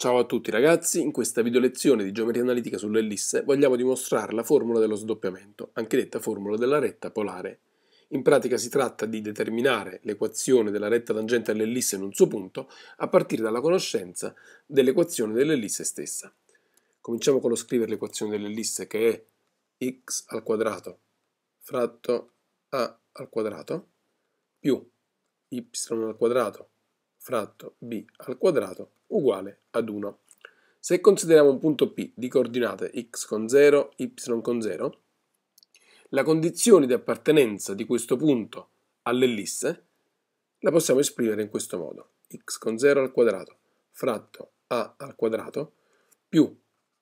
Ciao a tutti ragazzi, in questa video lezione di geometria analitica sull'ellisse vogliamo dimostrare la formula dello sdoppiamento, anche detta formula della retta polare. In pratica si tratta di determinare l'equazione della retta tangente all'ellisse in un suo punto a partire dalla conoscenza dell'equazione dell'ellisse stessa. Cominciamo con lo scrivere l'equazione dell'ellisse che è x al quadrato fratto a al quadrato più y al quadrato fratto b al quadrato uguale ad 1. Se consideriamo un punto P di coordinate x con 0, y con 0, la condizione di appartenenza di questo punto all'ellisse la possiamo esprimere in questo modo x con 0 al quadrato fratto a al quadrato più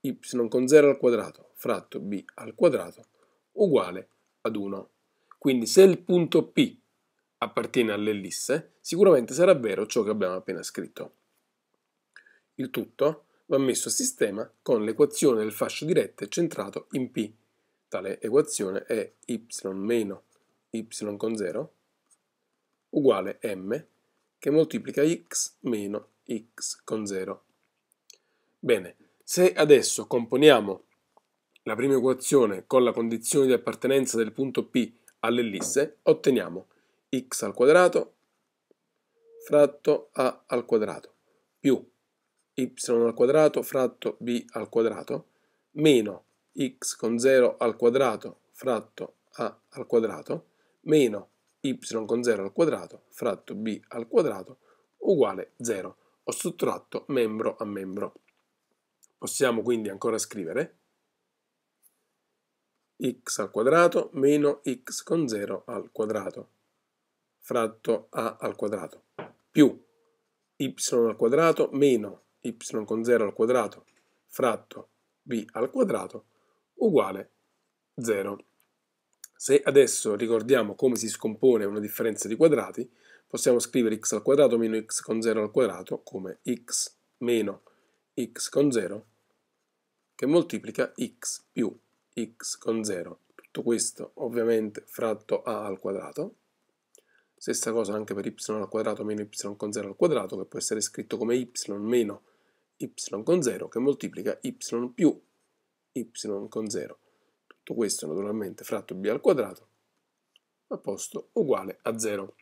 y con 0 al quadrato fratto b al quadrato uguale ad 1. Quindi se il punto P appartiene all'ellisse, sicuramente sarà vero ciò che abbiamo appena scritto. Il tutto va messo a sistema con l'equazione del fascio di rette centrato in P. Tale equazione è y meno y con 0 uguale m che moltiplica x meno x con 0. Bene, se adesso componiamo la prima equazione con la condizione di appartenenza del punto P all'ellisse, otteniamo x al quadrato fratto a al quadrato più y al quadrato fratto b al quadrato meno x con 0 al quadrato fratto a al quadrato meno y con 0 al quadrato fratto b al quadrato uguale 0. Ho sottratto membro a membro. Possiamo quindi ancora scrivere x al quadrato meno x con 0 al quadrato fratto a al quadrato più y al quadrato meno y con 0 al quadrato fratto b al quadrato uguale 0. Se adesso ricordiamo come si scompone una differenza di quadrati, possiamo scrivere x al quadrato meno x con 0 al quadrato come x meno x con 0 che moltiplica x più x con 0. Tutto questo ovviamente fratto a al quadrato. Stessa cosa anche per y al quadrato meno y con 0 al quadrato che può essere scritto come y meno y y con 0 che moltiplica y più y con 0. Tutto questo naturalmente fratto b al quadrato a posto uguale a 0.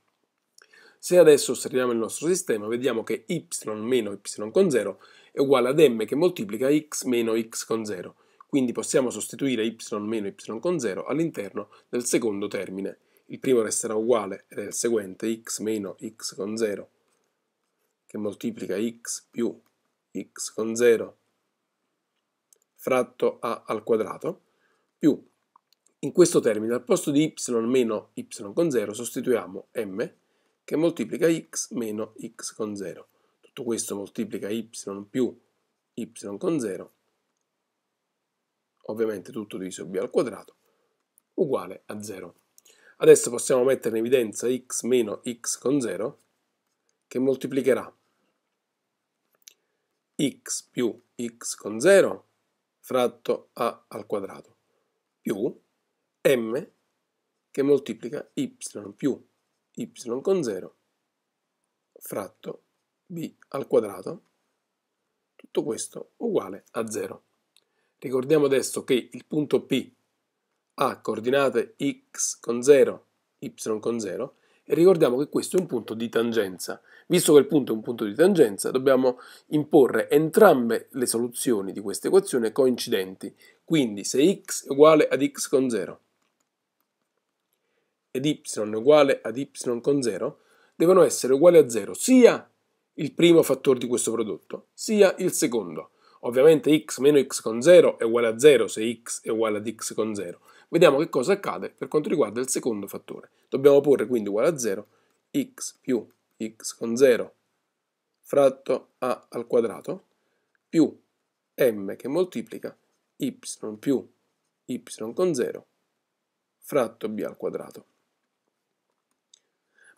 Se adesso osserviamo il nostro sistema vediamo che y meno y con 0 è uguale ad m che moltiplica x meno x con 0. Quindi possiamo sostituire y meno y con 0 all'interno del secondo termine. Il primo resterà uguale ed è il seguente x meno x con 0 che moltiplica x più x con 0 fratto a al quadrato più in questo termine al posto di y meno y con 0 sostituiamo m che moltiplica x meno x con 0. Tutto questo moltiplica y più y con 0, ovviamente tutto diviso b al quadrato, uguale a 0. Adesso possiamo mettere in evidenza x meno x con 0 che moltiplicherà x più x con 0 fratto a al quadrato più m che moltiplica y più y con 0 fratto b al quadrato tutto questo uguale a 0 ricordiamo adesso che il punto P ha coordinate x con 0 y con 0 e ricordiamo che questo è un punto di tangenza. Visto che il punto è un punto di tangenza, dobbiamo imporre entrambe le soluzioni di questa equazione coincidenti. Quindi se x è uguale ad x con 0 ed y è uguale ad y con 0, devono essere uguali a 0 sia il primo fattore di questo prodotto, sia il secondo. Ovviamente x meno x con 0 è uguale a 0 se x è uguale ad x con 0, Vediamo che cosa accade per quanto riguarda il secondo fattore. Dobbiamo porre quindi uguale a 0 x più x con 0 fratto a al quadrato più m che moltiplica y più y con 0 fratto b al quadrato.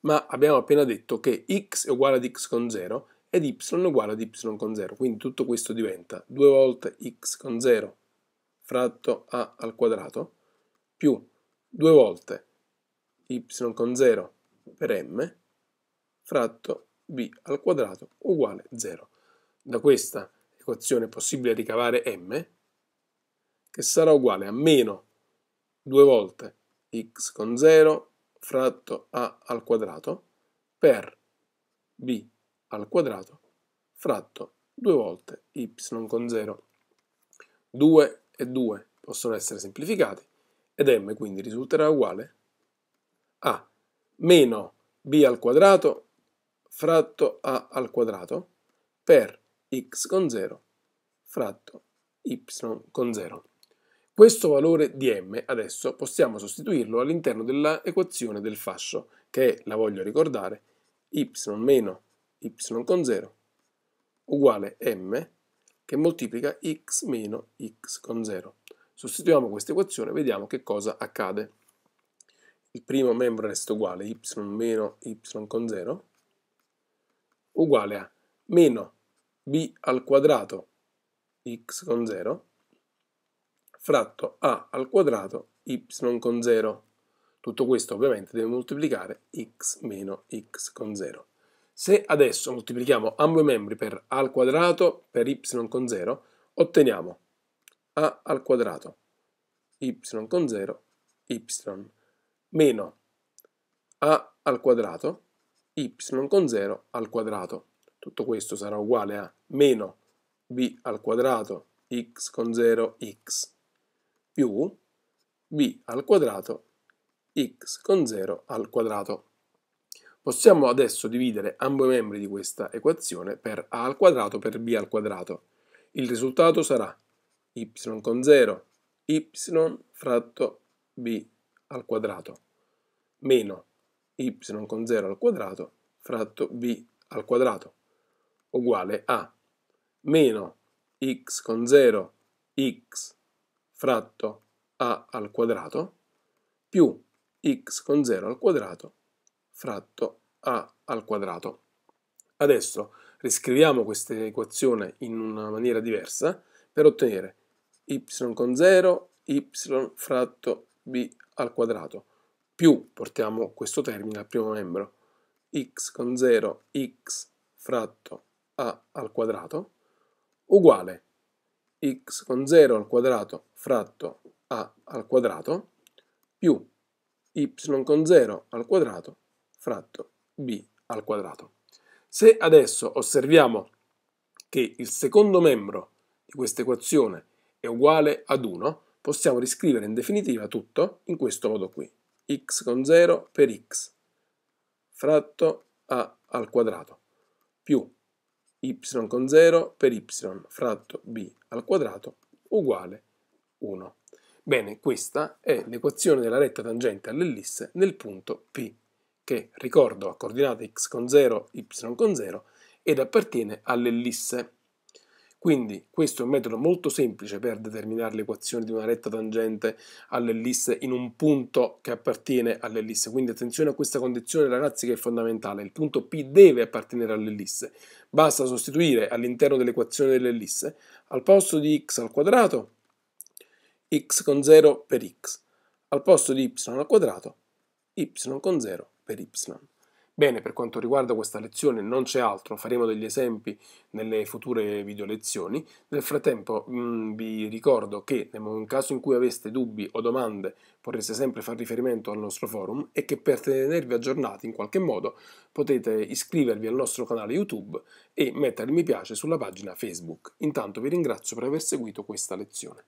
Ma abbiamo appena detto che x è uguale ad x con 0 ed y è uguale ad y con 0, quindi tutto questo diventa 2 volte x con 0 fratto a al quadrato più 2 volte y con 0 per m fratto b al quadrato uguale 0. Da questa equazione è possibile ricavare m che sarà uguale a meno 2 volte x con 0 fratto a al quadrato per b al quadrato fratto 2 volte y con 0. 2 e 2 possono essere semplificati ed m quindi risulterà uguale a meno b al quadrato fratto a al quadrato per x con 0 fratto y con 0. Questo valore di m adesso possiamo sostituirlo all'interno dell'equazione del fascio che è, la voglio ricordare, y meno y con 0 uguale m che moltiplica x meno x con 0 Sostituiamo questa equazione e vediamo che cosa accade. Il primo membro resta uguale, y meno y con 0, uguale a meno b al quadrato x con 0 fratto a al quadrato y con 0. Tutto questo ovviamente deve moltiplicare x meno x con 0. Se adesso moltiplichiamo ambo i membri per a al quadrato per y con 0, otteniamo a al quadrato y con 0 y meno a al quadrato y con 0 al quadrato tutto questo sarà uguale a meno b al quadrato x con 0 x più b al quadrato x con 0 al quadrato possiamo adesso dividere ambo i membri di questa equazione per a al quadrato per b al quadrato il risultato sarà y con 0, y fratto b al quadrato, meno y con 0 al quadrato fratto b al quadrato, uguale a meno x con 0 x fratto a al quadrato più x con 0 al quadrato fratto a al quadrato. Adesso riscriviamo questa equazione in una maniera diversa per ottenere y con 0, y fratto b al quadrato, più portiamo questo termine al primo membro, x con 0, x fratto a al quadrato, uguale x con 0 al quadrato fratto a al quadrato, più y con 0 al quadrato fratto b al quadrato. Se adesso osserviamo che il secondo membro di questa equazione è è uguale ad 1, possiamo riscrivere in definitiva tutto in questo modo qui. x con 0 per x fratto a al quadrato più y con 0 per y fratto b al quadrato uguale 1. Bene, questa è l'equazione della retta tangente all'ellisse nel punto P, che ricordo ha coordinate x con 0, y con 0 ed appartiene all'ellisse. Quindi questo è un metodo molto semplice per determinare l'equazione di una retta tangente all'ellisse in un punto che appartiene all'ellisse. Quindi attenzione a questa condizione ragazzi che è fondamentale. Il punto P deve appartenere all'ellisse. Basta sostituire all'interno dell'equazione dell'ellisse al posto di x al quadrato x con 0 per x al posto di y al quadrato y con 0 per y. Bene, per quanto riguarda questa lezione non c'è altro, faremo degli esempi nelle future video lezioni. Nel frattempo mh, mm, vi ricordo che nel caso in cui aveste dubbi o domande potreste sempre far riferimento al nostro forum e che per tenervi aggiornati in qualche modo potete iscrivervi al nostro canale YouTube e mettere mi piace sulla pagina Facebook. Intanto vi ringrazio per aver seguito questa lezione.